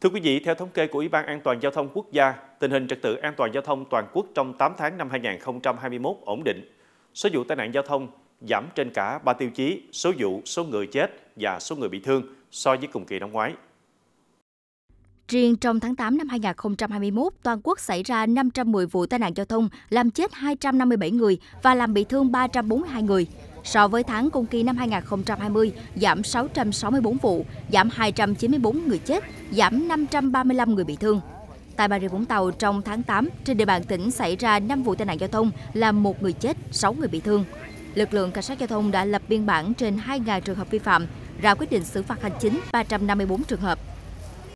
Thưa quý vị, theo thống kê của Ủy ban An toàn giao thông quốc gia, tình hình trật tự an toàn giao thông toàn quốc trong 8 tháng năm 2021 ổn định. Số vụ tai nạn giao thông giảm trên cả 3 tiêu chí số vụ, số người chết và số người bị thương so với cùng kỳ năm ngoái. Riêng trong tháng 8 năm 2021, toàn quốc xảy ra 510 vụ tai nạn giao thông, làm chết 257 người và làm bị thương 342 người. So với tháng cùng kỳ năm 2020, giảm 664 vụ, giảm 294 người chết, giảm 535 người bị thương. Tại Bà Rịa Vũng Tàu trong tháng 8, trên địa bàn tỉnh xảy ra 5 vụ tai nạn giao thông, làm một người chết, 6 người bị thương. Lực lượng cảnh sát giao thông đã lập biên bản trên 2.000 trường hợp vi phạm, ra quyết định xử phạt hành chính 354 trường hợp.